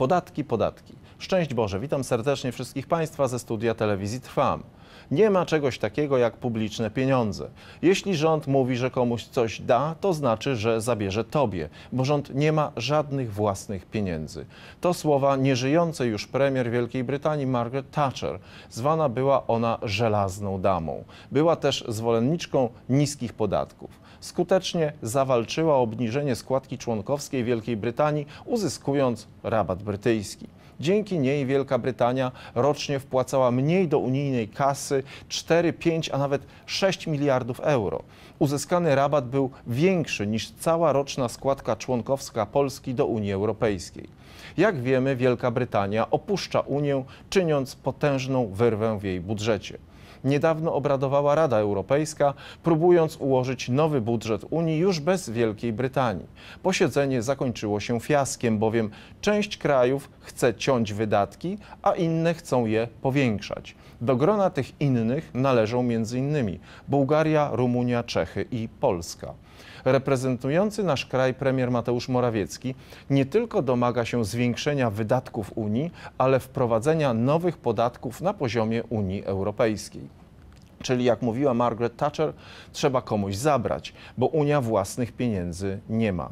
Podatki, podatki. Szczęść Boże, witam serdecznie wszystkich Państwa ze studia telewizji Trwam. Nie ma czegoś takiego jak publiczne pieniądze. Jeśli rząd mówi, że komuś coś da, to znaczy, że zabierze tobie, bo rząd nie ma żadnych własnych pieniędzy. To słowa nieżyjącej już premier Wielkiej Brytanii Margaret Thatcher. Zwana była ona żelazną damą. Była też zwolenniczką niskich podatków skutecznie zawalczyła obniżenie składki członkowskiej Wielkiej Brytanii, uzyskując rabat brytyjski. Dzięki niej Wielka Brytania rocznie wpłacała mniej do unijnej kasy 4, 5, a nawet 6 miliardów euro. Uzyskany rabat był większy niż cała roczna składka członkowska Polski do Unii Europejskiej. Jak wiemy, Wielka Brytania opuszcza Unię, czyniąc potężną wyrwę w jej budżecie niedawno obradowała Rada Europejska, próbując ułożyć nowy budżet Unii już bez Wielkiej Brytanii. Posiedzenie zakończyło się fiaskiem, bowiem część krajów chce ciąć wydatki, a inne chcą je powiększać. Do grona tych innych należą m.in. Bułgaria, Rumunia, Czechy i Polska. Reprezentujący nasz kraj premier Mateusz Morawiecki nie tylko domaga się zwiększenia wydatków Unii, ale wprowadzenia nowych podatków na poziomie Unii Europejskiej. Czyli jak mówiła Margaret Thatcher, trzeba komuś zabrać, bo Unia własnych pieniędzy nie ma.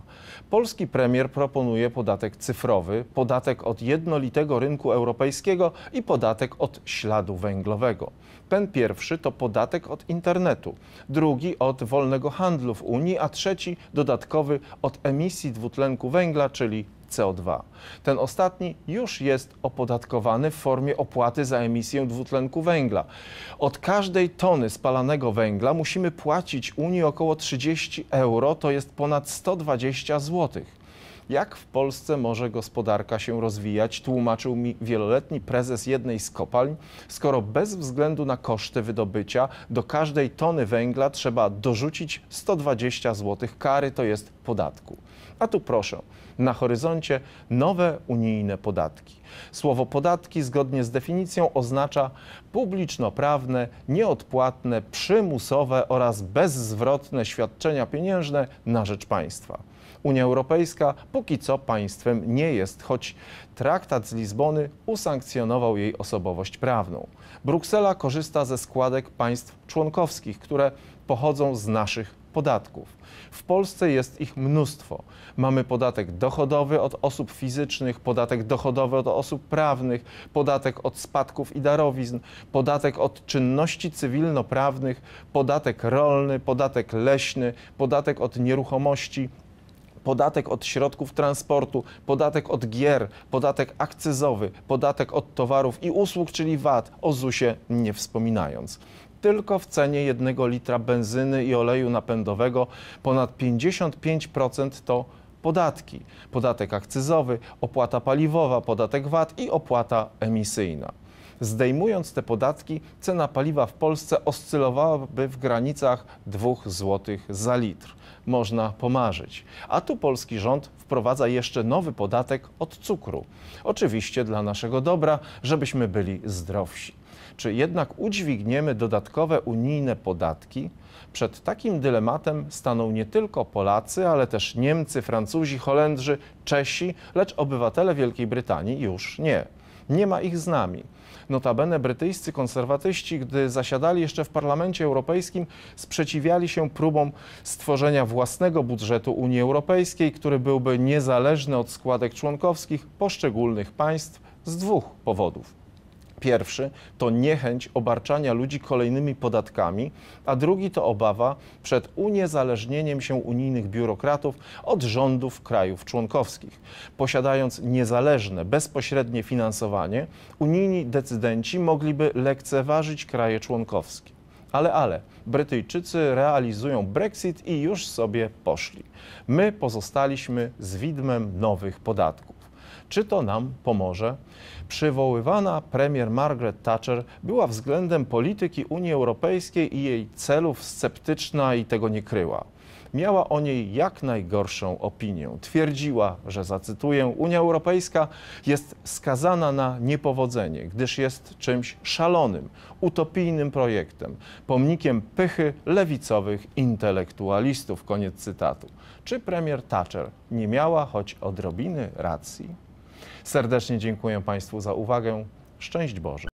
Polski premier proponuje podatek cyfrowy, podatek od jednolitego rynku europejskiego i podatek od śladu węglowego. Ten pierwszy to podatek od internetu, drugi od wolnego handlu w Unii, a trzeci dodatkowy od emisji dwutlenku węgla, czyli CO2. Ten ostatni już jest opodatkowany w formie opłaty za emisję dwutlenku węgla. Od każdej tony spalanego węgla musimy płacić Unii około 30 euro, to jest ponad 120 zł. Jak w Polsce może gospodarka się rozwijać, tłumaczył mi wieloletni prezes jednej z kopalń, skoro bez względu na koszty wydobycia do każdej tony węgla trzeba dorzucić 120 zł kary, to jest podatku. A tu proszę, na horyzoncie nowe unijne podatki. Słowo podatki zgodnie z definicją oznacza publiczno-prawne, nieodpłatne, przymusowe oraz bezzwrotne świadczenia pieniężne na rzecz państwa. Unia Europejska póki co państwem nie jest, choć traktat z Lizbony usankcjonował jej osobowość prawną. Bruksela korzysta ze składek państw członkowskich, które pochodzą z naszych podatków. W Polsce jest ich mnóstwo. Mamy podatek dochodowy od osób fizycznych, podatek dochodowy od osób prawnych, podatek od spadków i darowizn, podatek od czynności cywilnoprawnych, podatek rolny, podatek leśny, podatek od nieruchomości, podatek od środków transportu, podatek od gier, podatek akcyzowy, podatek od towarów i usług, czyli VAT, o ZUSie nie wspominając tylko w cenie jednego litra benzyny i oleju napędowego. Ponad 55% to podatki. Podatek akcyzowy, opłata paliwowa, podatek VAT i opłata emisyjna. Zdejmując te podatki, cena paliwa w Polsce oscylowałaby w granicach 2 zł za litr. Można pomarzyć. A tu polski rząd wprowadza jeszcze nowy podatek od cukru. Oczywiście dla naszego dobra, żebyśmy byli zdrowsi. Czy jednak udźwigniemy dodatkowe unijne podatki? Przed takim dylematem staną nie tylko Polacy, ale też Niemcy, Francuzi, Holendrzy, Czesi, lecz obywatele Wielkiej Brytanii już nie. Nie ma ich z nami. Notabene brytyjscy konserwatyści, gdy zasiadali jeszcze w Parlamencie Europejskim, sprzeciwiali się próbom stworzenia własnego budżetu Unii Europejskiej, który byłby niezależny od składek członkowskich poszczególnych państw z dwóch powodów. Pierwszy to niechęć obarczania ludzi kolejnymi podatkami, a drugi to obawa przed uniezależnieniem się unijnych biurokratów od rządów krajów członkowskich. Posiadając niezależne, bezpośrednie finansowanie, unijni decydenci mogliby lekceważyć kraje członkowskie. Ale, ale, Brytyjczycy realizują Brexit i już sobie poszli. My pozostaliśmy z widmem nowych podatków. Czy to nam pomoże? Przywoływana premier Margaret Thatcher była względem polityki Unii Europejskiej i jej celów sceptyczna i tego nie kryła miała o niej jak najgorszą opinię. Twierdziła, że zacytuję, Unia Europejska jest skazana na niepowodzenie, gdyż jest czymś szalonym, utopijnym projektem, pomnikiem pychy lewicowych intelektualistów. Koniec cytatu. Czy premier Thatcher nie miała choć odrobiny racji? Serdecznie dziękuję Państwu za uwagę. Szczęść Boże.